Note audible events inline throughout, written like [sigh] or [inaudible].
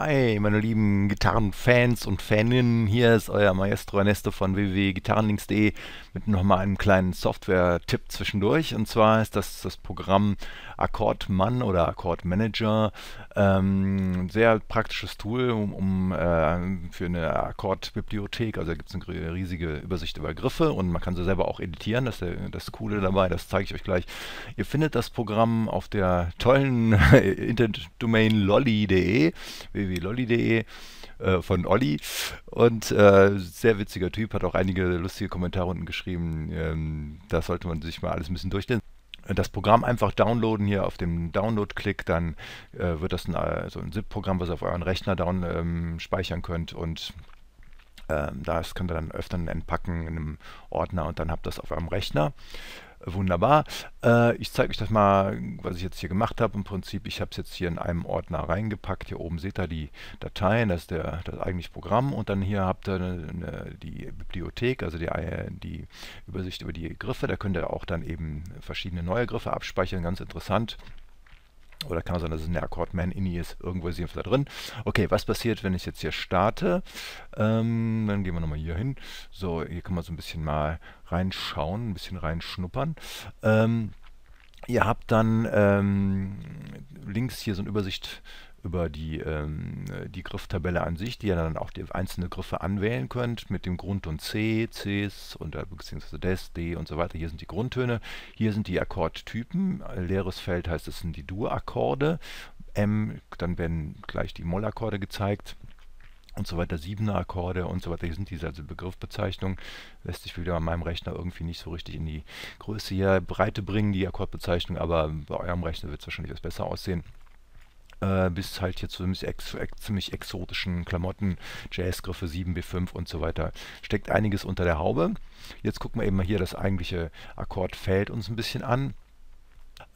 Hi, meine lieben Gitarrenfans und Faninnen. Hier ist euer Maestro Ernesto von www.gitarrenlinks.de mit nochmal einem kleinen Software-Tipp zwischendurch. Und zwar ist das das Programm Akkordmann oder Akkordmanager. Ähm, sehr praktisches Tool um, um äh, für eine Akkordbibliothek. Also da gibt es eine riesige Übersicht über Griffe und man kann sie selber auch editieren. Das ist das Coole dabei. Das zeige ich euch gleich. Ihr findet das Programm auf der tollen [laughs] Internetdomain lolly.de www.lolli.de äh, von Olli. Und äh, sehr witziger Typ, hat auch einige lustige Kommentare unten geschrieben. Ähm, das sollte man sich mal alles ein bisschen durchlesen das Programm einfach downloaden, hier auf dem Download-Klick, dann äh, wird das ein, äh, so ein ZIP-Programm, was ihr auf euren Rechner down, ähm, speichern könnt und ähm, das könnt ihr dann öfter entpacken in einem Ordner und dann habt ihr das auf eurem Rechner. Wunderbar. Äh, ich zeige euch das mal, was ich jetzt hier gemacht habe. Im Prinzip, ich habe es jetzt hier in einem Ordner reingepackt. Hier oben seht ihr die Dateien, das ist der, das eigentliche Programm. Und dann hier habt ihr eine, die Bibliothek, also die, die Übersicht über die Griffe. Da könnt ihr auch dann eben verschiedene neue Griffe abspeichern. Ganz interessant. Oder kann man sagen, dass es ein Akkord-Man-Ini ist. Irgendwo ist jedenfalls da drin. Okay, was passiert, wenn ich jetzt hier starte? Ähm, dann gehen wir nochmal hier hin. So, hier kann man so ein bisschen mal reinschauen, ein bisschen reinschnuppern. Ähm, Ihr habt dann ähm, links hier so eine Übersicht über die, ähm, die Grifftabelle an sich, die ihr dann auch die einzelne Griffe anwählen könnt, mit dem Grund und C, Cs und äh, beziehungsweise Des, D und so weiter. Hier sind die Grundtöne, hier sind die Akkordtypen. Leeres Feld heißt, es sind die Dur-Akkorde. M, dann werden gleich die Mollakkorde gezeigt und so weiter, siebener Akkorde und so weiter, hier sind diese also Begriffbezeichnungen, lässt sich wieder an meinem Rechner irgendwie nicht so richtig in die Größe hier, Breite bringen, die Akkordbezeichnung, aber bei eurem Rechner wird es wahrscheinlich etwas besser aussehen. Äh, bis halt hier zu ziemlich, ex ziemlich exotischen Klamotten, Jazzgriffe 7B5 und so weiter. Steckt einiges unter der Haube. Jetzt gucken wir eben mal hier das eigentliche Akkordfeld uns ein bisschen an.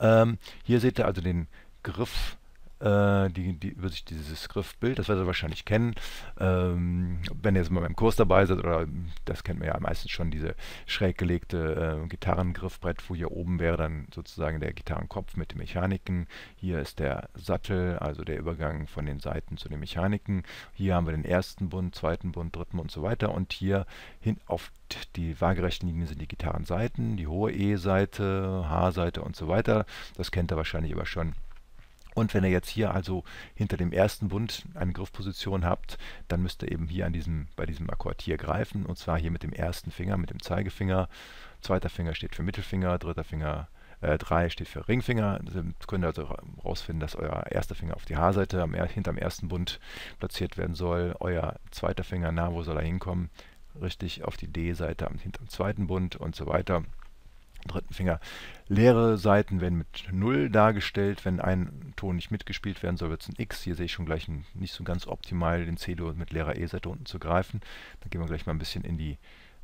Ähm, hier seht ihr also den Griff äh, die, die über sich dieses Griffbild, das werdet ihr wahrscheinlich kennen, ähm, wenn ihr jetzt mal beim Kurs dabei seid, oder ähm, das kennt man ja meistens schon, diese schräg gelegte äh, Gitarrengriffbrett, wo hier oben wäre dann sozusagen der Gitarrenkopf mit den Mechaniken, hier ist der Sattel, also der Übergang von den Seiten zu den Mechaniken, hier haben wir den ersten Bund, zweiten Bund, dritten und so weiter und hier hin auf die waagerechten Linien sind die Gitarrenseiten, die hohe E-Seite, H-Seite und so weiter. Das kennt ihr wahrscheinlich aber schon und wenn ihr jetzt hier also hinter dem ersten Bund eine Griffposition habt, dann müsst ihr eben hier an diesem, bei diesem Akkord hier greifen und zwar hier mit dem ersten Finger, mit dem Zeigefinger. Zweiter Finger steht für Mittelfinger, dritter Finger äh, drei steht für Ringfinger. Das also, könnt ihr also herausfinden, dass euer erster Finger auf die Haarseite am, hinterm ersten Bund platziert werden soll. Euer zweiter Finger, na, wo soll er hinkommen? Richtig auf die D-Seite am hinterm zweiten Bund und so weiter dritten Finger. Leere Seiten werden mit 0 dargestellt. Wenn ein Ton nicht mitgespielt werden soll, wird es ein X. Hier sehe ich schon gleich ein, nicht so ganz optimal, den C-Dur mit leerer E-Seite unten zu greifen. Dann gehen wir gleich mal ein bisschen in die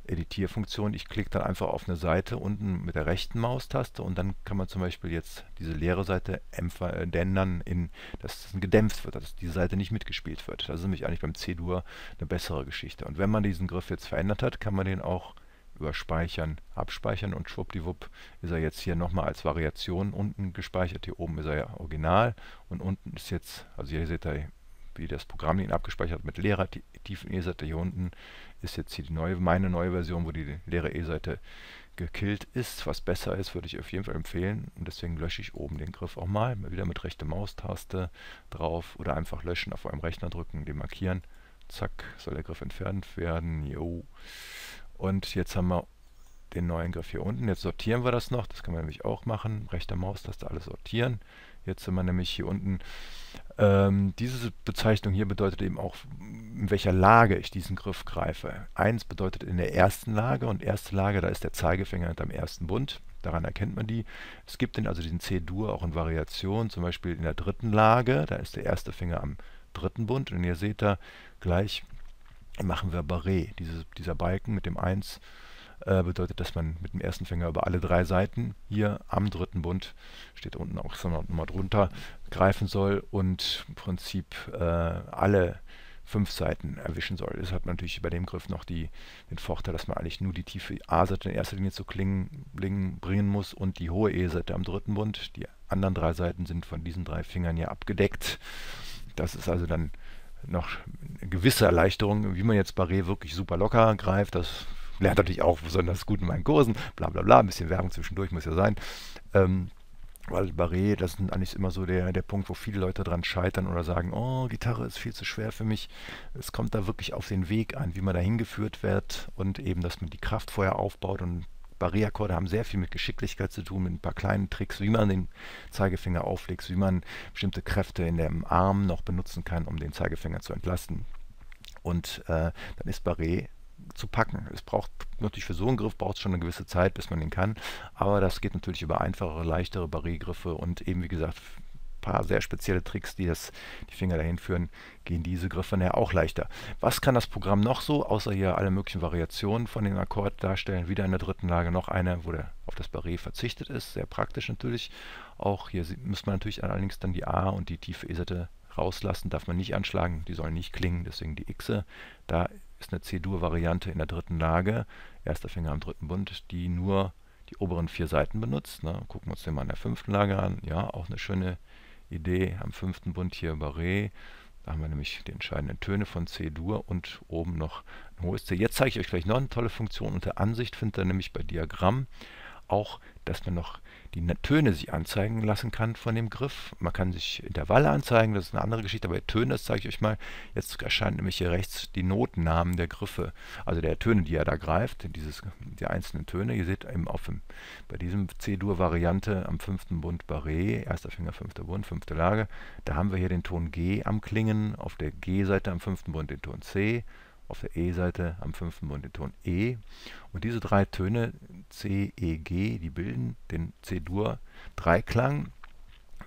Editierfunktion. Ich klicke dann einfach auf eine Seite unten mit der rechten Maustaste und dann kann man zum Beispiel jetzt diese leere Seite ändern, in, dass es gedämpft wird, dass diese Seite nicht mitgespielt wird. Das ist nämlich eigentlich beim C-Dur eine bessere Geschichte. Und wenn man diesen Griff jetzt verändert hat, kann man den auch über Speichern abspeichern und schwuppdiwupp ist er jetzt hier nochmal als Variation unten gespeichert. Hier oben ist er ja original und unten ist jetzt, also hier seht ihr, wie das Programm ihn abgespeichert hat mit leerer tiefen E-Seite. Hier unten ist jetzt hier die neue, meine neue Version, wo die leere E-Seite gekillt ist. Was besser ist, würde ich auf jeden Fall empfehlen. Und deswegen lösche ich oben den Griff auch mal. Wieder mit rechter Maustaste drauf oder einfach löschen, auf einem Rechner drücken, den markieren. Zack, soll der Griff entfernt werden. Jo. Und jetzt haben wir den neuen Griff hier unten. Jetzt sortieren wir das noch. Das kann man nämlich auch machen. Rechter Maustaste alles sortieren. Jetzt sind wir nämlich hier unten. Ähm, diese Bezeichnung hier bedeutet eben auch, in welcher Lage ich diesen Griff greife. Eins bedeutet in der ersten Lage und erste Lage, da ist der Zeigefinger hinterm ersten Bund. Daran erkennt man die. Es gibt den, also diesen C-Dur auch in Variationen, zum Beispiel in der dritten Lage, da ist der erste Finger am dritten Bund und ihr seht da gleich machen wir Barré. Dieses, dieser Balken mit dem 1 äh, bedeutet, dass man mit dem ersten Finger über alle drei Seiten hier am dritten Bund, steht unten auch nochmal drunter, greifen soll und im Prinzip äh, alle fünf Seiten erwischen soll. Das hat natürlich bei dem Griff noch die, den Vorteil, dass man eigentlich nur die tiefe A-Seite in erster Linie zu klingen, bringen muss und die hohe E-Seite am dritten Bund. Die anderen drei Seiten sind von diesen drei Fingern ja abgedeckt. Das ist also dann noch eine gewisse Erleichterung, wie man jetzt Barré wirklich super locker greift. Das lernt natürlich auch besonders gut in meinen Kursen. Bla bla bla, ein bisschen Werbung zwischendurch muss ja sein. Ähm, weil Barré, das ist eigentlich immer so der, der Punkt, wo viele Leute dran scheitern oder sagen, oh, Gitarre ist viel zu schwer für mich. Es kommt da wirklich auf den Weg an, wie man da hingeführt wird und eben, dass man die Kraft vorher aufbaut und barré haben sehr viel mit Geschicklichkeit zu tun, mit ein paar kleinen Tricks, wie man den Zeigefinger auflegt, wie man bestimmte Kräfte in dem Arm noch benutzen kann, um den Zeigefinger zu entlasten. Und äh, dann ist Barré zu packen. Es braucht natürlich für so einen Griff braucht es schon eine gewisse Zeit, bis man ihn kann. Aber das geht natürlich über einfachere, leichtere Barré-Griffe und eben wie gesagt paar sehr spezielle Tricks, die das, die Finger dahin führen, gehen diese Griffe nachher auch leichter. Was kann das Programm noch so, außer hier alle möglichen Variationen von dem Akkord darstellen? Wieder in der dritten Lage noch eine, wo der auf das Barré verzichtet ist. Sehr praktisch natürlich. Auch hier müsste man natürlich allerdings dann die A und die tiefe E-Seite rauslassen, darf man nicht anschlagen, die sollen nicht klingen, deswegen die X. Da ist eine C-Dur-Variante in der dritten Lage, erster Finger am dritten Bund, die nur die oberen vier Seiten benutzt. Ne? Gucken wir uns den mal in der fünften Lage an. Ja, auch eine schöne Idee am fünften Bund hier Barré. Da haben wir nämlich die entscheidenden Töne von C-Dur und oben noch ein hohes C. Jetzt zeige ich euch gleich noch eine tolle Funktion. Unter Ansicht findet ihr nämlich bei Diagramm auch, dass man noch die Töne sich anzeigen lassen kann von dem Griff. Man kann sich Intervalle anzeigen, das ist eine andere Geschichte, aber Töne, das zeige ich euch mal. Jetzt erscheinen nämlich hier rechts die Notennamen der Griffe, also der Töne, die er da greift, dieses, die einzelnen Töne. Ihr seht eben auf dem, bei diesem C-Dur-Variante am fünften Bund Barré, erster Finger, fünfter Bund, fünfte Lage, da haben wir hier den Ton G am Klingen, auf der G-Seite am fünften Bund den Ton C, auf der E-Seite am fünften Bund den Ton E. Und diese drei Töne C, E, G, die bilden den C-Dur-Dreiklang.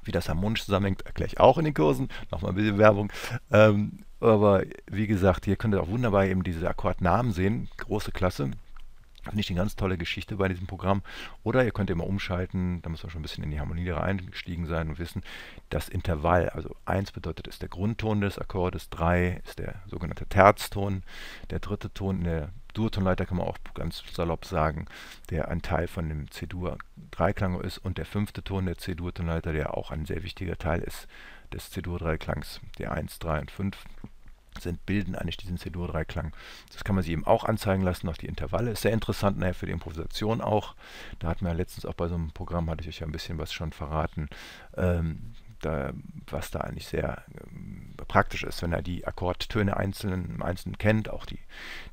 Wie das harmonisch zusammenhängt, erkläre ich auch in den Kursen. Nochmal ein bisschen Werbung. Ähm, aber wie gesagt, hier könnt ihr auch wunderbar eben diese Akkordnamen sehen. Große Klasse. Finde ich eine ganz tolle Geschichte bei diesem Programm. Oder ihr könnt immer umschalten, da muss man schon ein bisschen in die Harmonielehre reingestiegen sein und wissen, das Intervall, also 1 bedeutet, ist der Grundton des Akkordes, 3 ist der sogenannte Terzton, der dritte Ton in der Durtonleiter kann man auch ganz salopp sagen, der ein Teil von dem C-Dur-Dreiklang ist und der fünfte Ton der C-Dur-Tonleiter, der auch ein sehr wichtiger Teil ist des C-Dur-Dreiklangs, der 1, 3 und 5 sind, bilden eigentlich diesen C-Dur-Dreiklang. Das kann man sich eben auch anzeigen lassen, auch die Intervalle. Ist sehr interessant nachher für die Improvisation auch. Da hatten wir ja letztens auch bei so einem Programm, hatte ich euch ja ein bisschen was schon verraten, ähm, da, was da eigentlich sehr ähm, praktisch ist, wenn er die Akkordtöne einzeln, im Einzelnen kennt, auch die,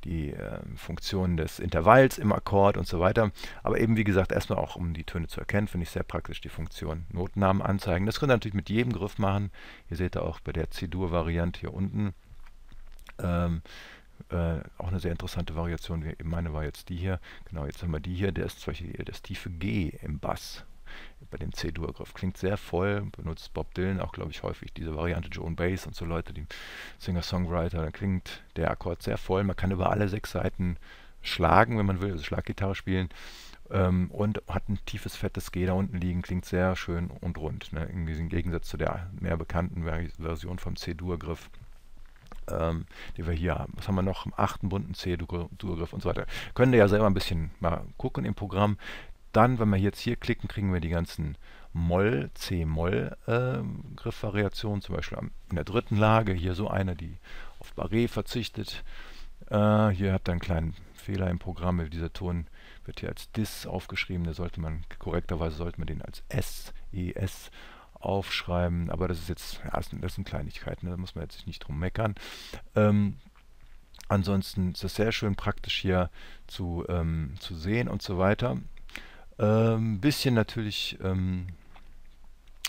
die äh, Funktionen des Intervalls im Akkord und so weiter. Aber eben, wie gesagt, erstmal auch, um die Töne zu erkennen, finde ich sehr praktisch die Funktion Notennamen anzeigen. Das könnt ihr natürlich mit jedem Griff machen. Ihr seht da auch bei der C-Dur-Variante hier unten ähm, äh, auch eine sehr interessante Variation. Wie, meine war jetzt die hier. Genau, jetzt haben wir die hier. Der ist zum Beispiel äh, das tiefe G im Bass bei dem C-Dur-Griff. Klingt sehr voll, benutzt Bob Dylan auch, glaube ich, häufig diese Variante Joan Bass und so Leute, die Singer-Songwriter. Dann klingt der Akkord sehr voll. Man kann über alle sechs Seiten schlagen, wenn man will, also Schlaggitarre spielen ähm, und hat ein tiefes, fettes G da unten liegen, klingt sehr schön und rund. Ne? Im Gegensatz zu der mehr bekannten Version vom C-Dur-Griff ähm, die wir hier haben. Was haben wir noch? Im achten bunten C-Durgriff und so weiter. Können ihr ja selber ein bisschen mal gucken im Programm. Dann, wenn wir jetzt hier klicken, kriegen wir die ganzen Moll, C-Moll-Griffvariationen, ähm, zum Beispiel in der dritten Lage. Hier so eine, die auf Barré verzichtet. Äh, hier habt ihr einen kleinen Fehler im Programm. Dieser Ton wird hier als Dis aufgeschrieben. Da sollte man korrekterweise sollte man den als S, E, ES aufschreiben, aber das ist jetzt, ja, das sind Kleinigkeiten, ne, da muss man jetzt nicht drum meckern. Ähm, ansonsten ist das sehr schön praktisch hier zu, ähm, zu sehen und so weiter. Ähm, bisschen natürlich, ähm,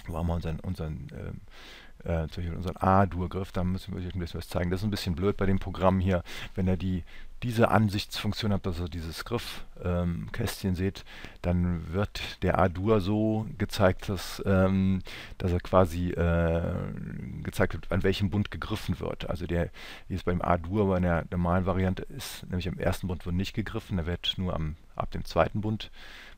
wo haben wir unseren, unseren ähm, äh, zum Beispiel unseren A-Dur-Griff, da müssen wir euch ein bisschen was zeigen. Das ist ein bisschen blöd bei dem Programm hier, wenn er die, diese Ansichtsfunktion habt, also dieses Griffkästchen ähm, seht, dann wird der A-Dur so gezeigt, dass, ähm, dass er quasi äh, gezeigt wird, an welchem Bund gegriffen wird. Also der, wie es beim A-Dur bei einer normalen Variante ist, nämlich am ersten Bund wird nicht gegriffen, da wird nur am Ab dem zweiten Bund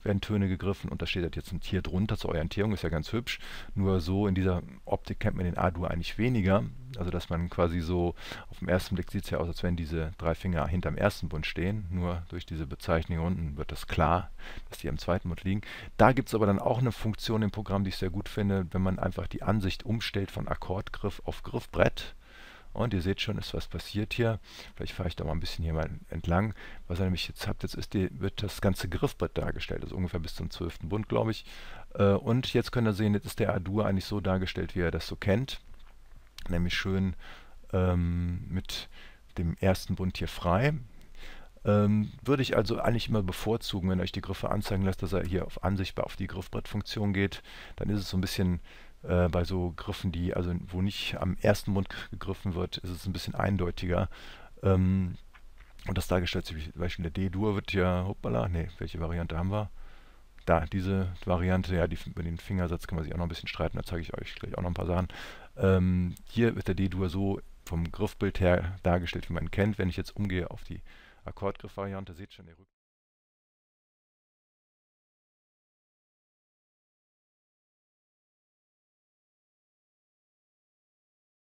werden Töne gegriffen und da steht halt jetzt ein Tier drunter zur Orientierung, ist ja ganz hübsch. Nur so in dieser Optik kennt man den A-Dur eigentlich weniger. Also dass man quasi so, auf den ersten Blick sieht es ja aus, als wenn diese drei Finger hinterm ersten Bund stehen. Nur durch diese Bezeichnung unten wird das klar, dass die am zweiten Bund liegen. Da gibt es aber dann auch eine Funktion im Programm, die ich sehr gut finde, wenn man einfach die Ansicht umstellt von Akkordgriff auf Griffbrett und ihr seht schon, ist was passiert hier. Vielleicht fahre ich da mal ein bisschen hier mal entlang. Was ihr nämlich jetzt habt, jetzt ist die, wird das ganze Griffbrett dargestellt. Also ungefähr bis zum 12. Bund, glaube ich. Äh, und jetzt könnt ihr sehen, jetzt ist der Adur eigentlich so dargestellt, wie ihr das so kennt. Nämlich schön ähm, mit dem ersten Bund hier frei. Ähm, würde ich also eigentlich immer bevorzugen, wenn euch die Griffe anzeigen lasst, dass er hier auf ansichtbar auf die Griffbrettfunktion geht. Dann ist es so ein bisschen äh, bei so Griffen, die, also wo nicht am ersten Mund gegriffen wird, ist es ein bisschen eindeutiger. Ähm, und das dargestellt sich, zum Beispiel der D-Dur wird ja, hoppala, nee, welche Variante haben wir? Da, diese Variante, ja, die, über den Fingersatz kann man sich auch noch ein bisschen streiten, da zeige ich euch gleich auch noch ein paar Sachen. Ähm, hier wird der D-Dur so vom Griffbild her dargestellt, wie man ihn kennt. Wenn ich jetzt umgehe auf die Akkordgriffvariante, seht schon, der Rücken.